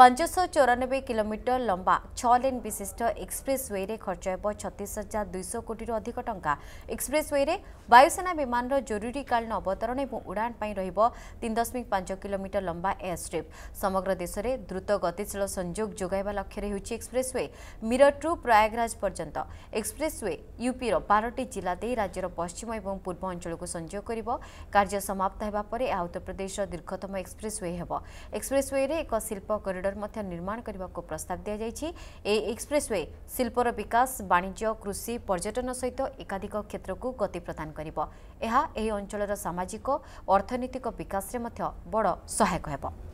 594 सौ चौरानब्बे किलोमिटर लम्बा छेन विशिष्ट एक्सप्रेस वे खर्च हेर्नुहोस् छतिश हजार दुईश कक्सप्रेस वे वयुसेना जरूरी जरुरीकालीन अवतरण उडान तिन दशमिक पाँच किलोमिटर लम्बा स्ट्रिप समग्र देश देशले द्रुत गतिशील संयोग संयो जोग्यो expressway Meerut to Prayagraj पर्न्त एक्सप्रेस वे युपिर बारटी दे राज्य पश्चिम ए पूर्व अंचल को संयोग अञ्चलको संय गर्यो कर्ज्यमाप्त हो उत्तरप्रदेश दीर्घतम एक्सप्रेस वे हे एक्सप्रेस वे एक शिल्प करिर କରିଡର ମଧ୍ୟ ନିର୍ମାଣ କରିବାକୁ ପ୍ରସ୍ତାବ ଦିଆଯାଇଛି ଏହି ଏକ୍ସପ୍ରେସ୍ୱେ ଶିଳ୍ପର ବିକାଶ ବାଣିଜ୍ୟ କୃଷି ପର୍ଯ୍ୟଟନ ସହିତ ଏକାଧିକ କ୍ଷେତ୍ରକୁ ଗତି ପ୍ରଦାନ କରିବ ଏହା ଏହି ଅଞ୍ଚଳର ସାମାଜିକ ଅର୍ଥନୈତିକ ବିକାଶରେ ମଧ୍ୟ ବଡ଼ ସହାୟକ ହେବ